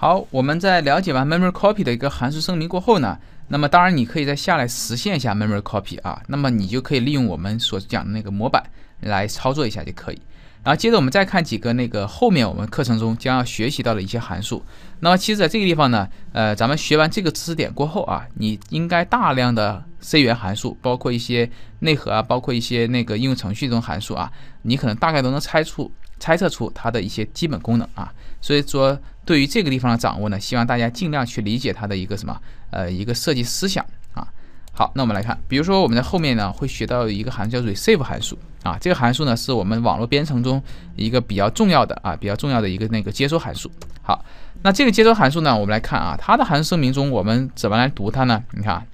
好，我们在了解完 memory copy 的一个函数声明过后呢，那么当然你可以再下来实现一下 memory copy 啊，那么你就可以利用我们所讲的那个模板来操作一下就可以。然后接着我们再看几个那个后面我们课程中将要学习到的一些函数。那么其实在这个地方呢，呃，咱们学完这个知识点过后啊，你应该大量的 C 语言函数，包括一些内核啊，包括一些那个应用程序中函数啊，你可能大概都能猜出猜测出它的一些基本功能啊，所以说。对于这个地方的掌握呢，希望大家尽量去理解它的一个什么，呃，一个设计思想啊。好，那我们来看，比如说我们在后面呢会学到一个函数叫 receive 函数啊，这个函数呢是我们网络编程中一个比较重要的啊，比较重要的一个那个接收函数。好，那这个接收函数呢，我们来看啊，它的函数声明中我们怎么来读它呢？你看。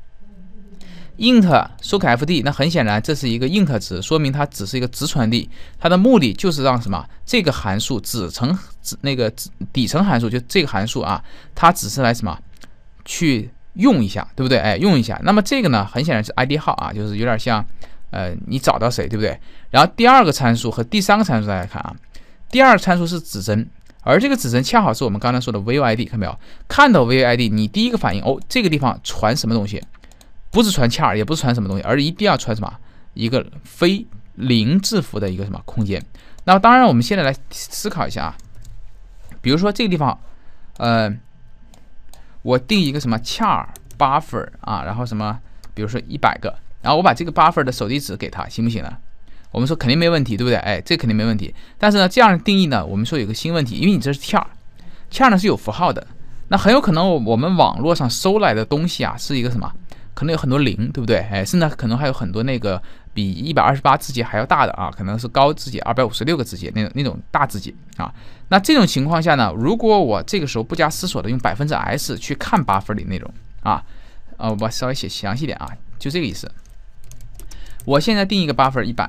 int sokefd，那很显然这是一个 int 值，说明它只是一个值传递。它的目的就是让什么？这个函数只层那个底层函数，就这个函数啊，它只是来什么？去用一下，对不对？哎，用一下。那么这个呢，很显然是 ID 号啊，就是有点像，呃，你找到谁，对不对？然后第二个参数和第三个参数大家看啊，第二个参数是指针，而这个指针恰好是我们刚才说的 vvid，看到没有？看到 vvid，你第一个反应哦，这个地方传什么东西？不是传恰也不是传什么东西，而一定要传什么一个非零字符的一个什么空间。那么，当然我们现在来思考一下啊，比如说这个地方，呃，我定一个什么恰 h buffer 啊，然后什么，比如说一百个，然后我把这个 buffer 的首地址给他，行不行呢？我们说肯定没问题，对不对？哎，这肯定没问题。但是呢，这样定义呢，我们说有个新问题，因为你这是恰 h 呢是有符号的，那很有可能我们网络上搜来的东西啊是一个什么？可能有很多零，对不对？哎，甚至可能还有很多那个比一百二十八字节还要大的啊，可能是高字节二百五十六个字节那种那种大字节啊。那这种情况下呢，如果我这个时候不加思索的用百分之 S 去看八分的内容啊，呃，我稍微写详细点啊，就这个意思。我现在定一个八分一百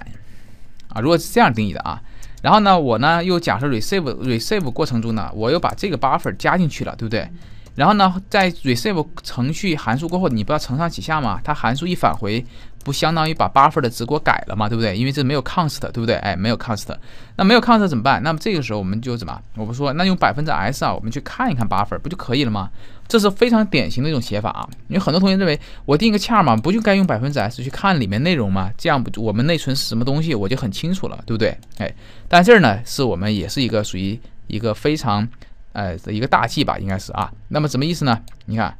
啊，如果是这样定义的啊，然后呢，我呢又假设 receive receive 过程中呢，我又把这个八分加进去了，对不对？然后呢，在 receive 程序函数过后，你不要承上启下嘛？它函数一返回，不相当于把八 r 的值给我改了嘛，对不对？因为这没有 const，对不对？哎，没有 const，那没有 const 怎么办？那么这个时候我们就怎么？我不说，那用百分之 s 啊，我们去看一看八 r 不就可以了吗？这是非常典型的一种写法啊。因为很多同学认为，我定个恰嘛，不就该用百分之 s 去看里面内容吗？这样不，我们内存是什么东西我就很清楚了，对不对？哎，但这儿呢，是我们也是一个属于一个非常。呃，一个大忌吧，应该是啊。那么什么意思呢？你看，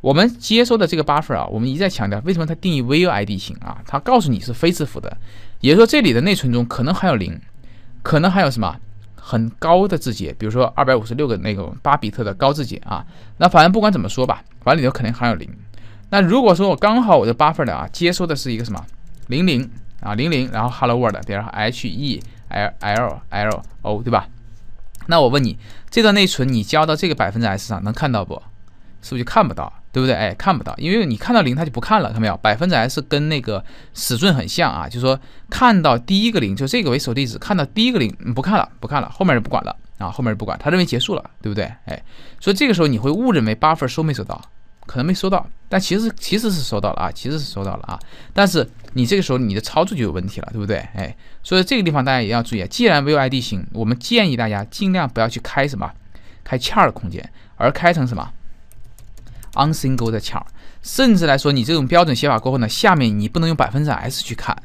我们接收的这个八 r 啊，我们一再强调，为什么它定义 v ID 型啊？它告诉你是非字符的，也就是说这里的内存中可能含有零，可能还有什么很高的字节，比如说二百五十六个那种八比特的高字节啊。那反正不管怎么说吧，反正里头肯定含有零。那如果说我刚好我的八 r 的啊，接收的是一个什么零零啊零零，然后 Hello World，比如说 H E L L L O，对吧？那我问你，这段内存你加到这个百分之 S 上，能看到不？是不是就看不到？对不对？哎，看不到，因为你看到零，它就不看了，看到没有？百分之 S 跟那个尺寸很像啊，就是说看到第一个零，就这个为首地址，看到第一个零不看了，不看了，后面就不管了啊，后面就不管，他认为结束了，对不对？哎，所以这个时候你会误认为八 r 收没收到。可能没收到，但其实其实是收到了啊，其实是收到了啊。但是你这个时候你的操作就有问题了，对不对？哎，所以这个地方大家也要注意啊。既然 V I D 型，我们建议大家尽量不要去开什么开 char 空间，而开成什么 u n s i n g l e 的 char。甚至来说，你这种标准写法过后呢，下面你不能用百分之 s 去看，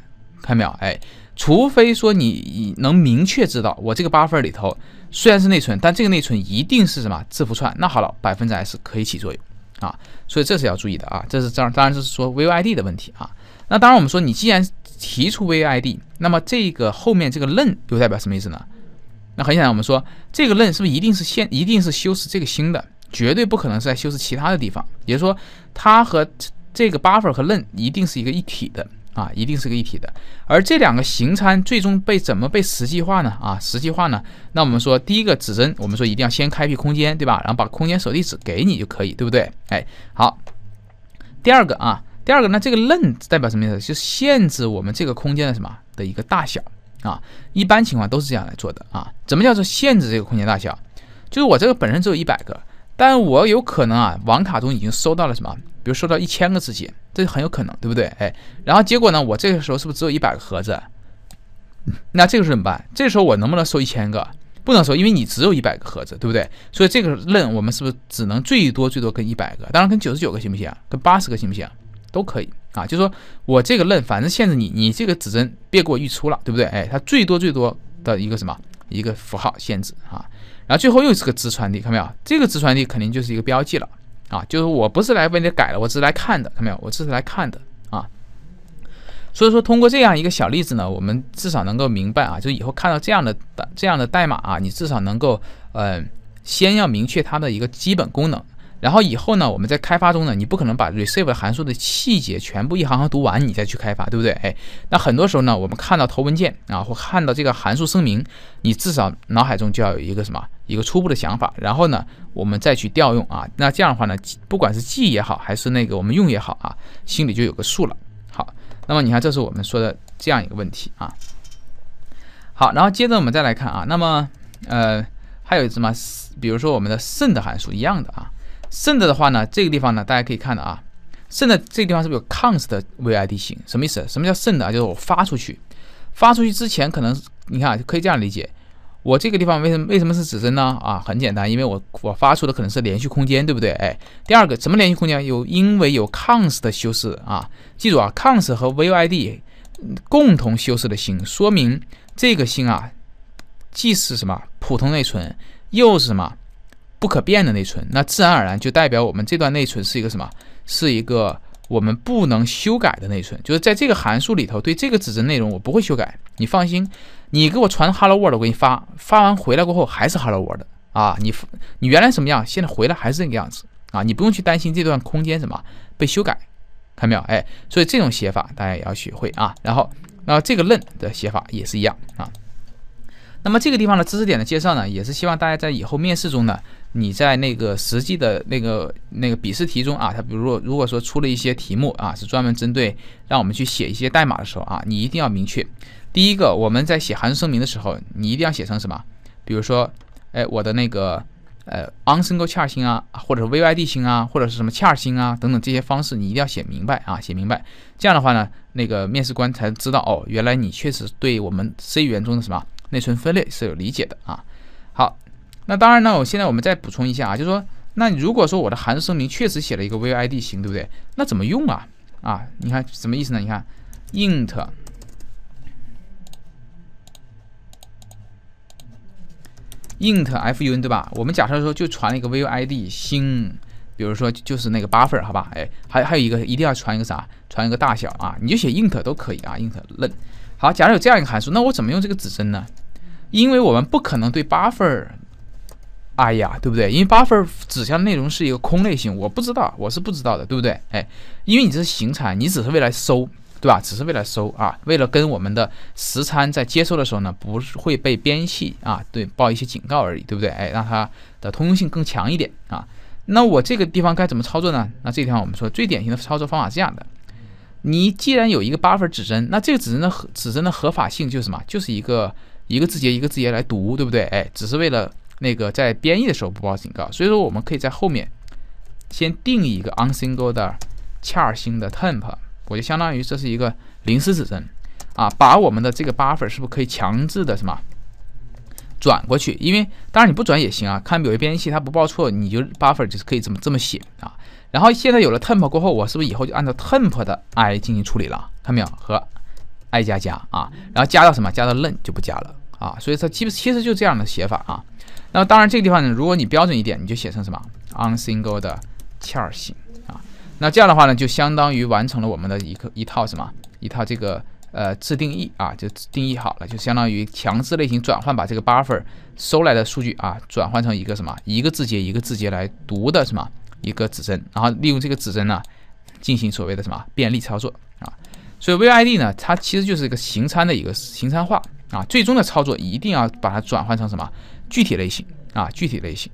看到没有？哎，除非说你能明确知道我这个八 r 里头虽然是内存，但这个内存一定是什么字符串。那好了，百分之 s 可以起作用。啊，所以这是要注意的啊，这是当当然这是说 VID 的问题啊。那当然我们说，你既然提出 VID，那么这个后面这个 l e n 又代表什么意思呢？那很显然，我们说这个 l e n 是不是一定是现一定是修饰这个星的，绝对不可能是在修饰其他的地方。也就是说，它和这个 buffer 和 l e n 一定是一个一体的。啊，一定是个一体的，而这两个形参最终被怎么被实际化呢？啊，实际化呢？那我们说第一个指针，我们说一定要先开辟空间，对吧？然后把空间首地址给你就可以，对不对？哎，好。第二个啊，第二个呢，这个 l 代表什么意思？就是限制我们这个空间的什么的一个大小啊？一般情况都是这样来做的啊。怎么叫做限制这个空间大小？就是我这个本身只有一百个，但我有可能啊，网卡中已经收到了什么？比如收到一千个自己，这很有可能，对不对？哎，然后结果呢？我这个时候是不是只有一百个盒子？那这个时候怎么办？这时候我能不能收一千个？不能收，因为你只有一百个盒子，对不对？所以这个论我们是不是只能最多最多跟一百个？当然跟九十九个行不行？跟八十个行不行？都可以啊。就是说我这个论反正限制你，你这个指针别给我溢出了，对不对？哎，它最多最多的一个什么一个符号限制啊。然后最后又是个直传递，看到没有？这个直传递肯定就是一个标记了。啊，就是我不是来为你改了，我只是来看的，看到没有？我只是来看的啊。所以说，通过这样一个小例子呢，我们至少能够明白啊，就以后看到这样的这样的代码啊，你至少能够，嗯，先要明确它的一个基本功能。然后以后呢，我们在开发中呢，你不可能把 receive 函数的细节全部一行行读完，你再去开发，对不对？哎，那很多时候呢，我们看到头文件啊，或看到这个函数声明，你至少脑海中就要有一个什么，一个初步的想法，然后呢，我们再去调用啊，那这样的话呢，不管是记也好，还是那个我们用也好啊，心里就有个数了。好，那么你看，这是我们说的这样一个问题啊。好，然后接着我们再来看啊，那么呃，还有什么？比如说我们的 send 函数一样的啊。send 的话呢，这个地方呢，大家可以看的啊，s e n d 这个地方是不是有 const v i d 型？什么意思？什么叫 send 啊？就是我发出去，发出去之前可能，你看可以这样理解，我这个地方为什么为什么是指针呢？啊，很简单，因为我我发出的可能是连续空间，对不对？哎，第二个什么连续空间？有因为有 const 修饰啊，记住啊，const 和 v i d 共同修饰的型，说明这个型啊，既是什么普通内存，又是什么。不可变的内存，那自然而然就代表我们这段内存是一个什么？是一个我们不能修改的内存。就是在这个函数里头，对这个指针内容我不会修改。你放心，你给我传 Hello World，我给你发，发完回来过后还是 Hello World 啊。你你原来什么样，现在回来还是这个样子啊。你不用去担心这段空间什么被修改，看到没有？哎，所以这种写法大家也要学会啊。然后，那这个 len 的写法也是一样啊。那么这个地方的知识点的介绍呢，也是希望大家在以后面试中呢，你在那个实际的那个那个笔试题中啊，它比如如果说出了一些题目啊，是专门针对让我们去写一些代码的时候啊，你一定要明确，第一个我们在写函数声明的时候，你一定要写成什么？比如说，哎，我的那个呃 u n s i n g l e char 星啊，或者是 v i d 星啊，或者是什么 char 星啊等等这些方式，你一定要写明白啊，写明白，这样的话呢，那个面试官才知道哦，原来你确实对我们 C 语言中的什么。内存分类是有理解的啊。好，那当然呢，我现在我们再补充一下啊，就是说，那如果说我的函数声明确实写了一个 v u i d 型，对不对？那怎么用啊？啊，你看什么意思呢？你看 int int fun 对吧？我们假设说就传了一个 v u i d 星，比如说就是那个八 e r 好吧？哎，还还有一个一定要传一个啥？传一个大小啊？你就写 int 都可以啊，int len。好，假如有这样一个函数，那我怎么用这个指针呢？因为我们不可能对八 e 儿，哎呀，对不对？因为八 e 儿指向内容是一个空类型，我不知道，我是不知道的，对不对？哎，因为你这是行产，你只是为了收，对吧？只是为了收啊，为了跟我们的实参在接收的时候呢，不会被编系啊，对，报一些警告而已，对不对？哎，让它的通用性更强一点啊。那我这个地方该怎么操作呢？那这地方我们说最典型的操作方法是这样的：你既然有一个八分指针，那这个指针的指针的合法性就是什么？就是一个。一个字节一个字节来读，对不对？哎，只是为了那个在编译的时候不报警告，所以说我们可以在后面先定义一个 u n s i n g l e 的 char 的 temp，我就相当于这是一个临时指针啊，把我们的这个 buffer 是不是可以强制的什么转过去？因为当然你不转也行啊，看有些编译器它不报错，你就 buffer 就是可以怎么这么写啊。然后现在有了 temp 过后，我是不是以后就按照 temp 的 i 进行处理了？看到没有？和 i 加加啊，然后加到什么？加到 len 就不加了啊。所以它基本其实就这样的写法啊。那么当然这个地方，呢，如果你标准一点，你就写成什么 u n s i n g l e 的 char 型啊。那这样的话呢，就相当于完成了我们的一个一套什么一套这个呃自定义啊，就定义好了，就相当于强制类型转换，把这个 buffer 收来的数据啊，转换成一个什么一个字节一个字节来读的什么一个指针，然后利用这个指针呢，进行所谓的什么便利操作啊。所以，V I D 呢，它其实就是一个行参的一个行参化啊。最终的操作一定要把它转换成什么具体类型啊？具体类型。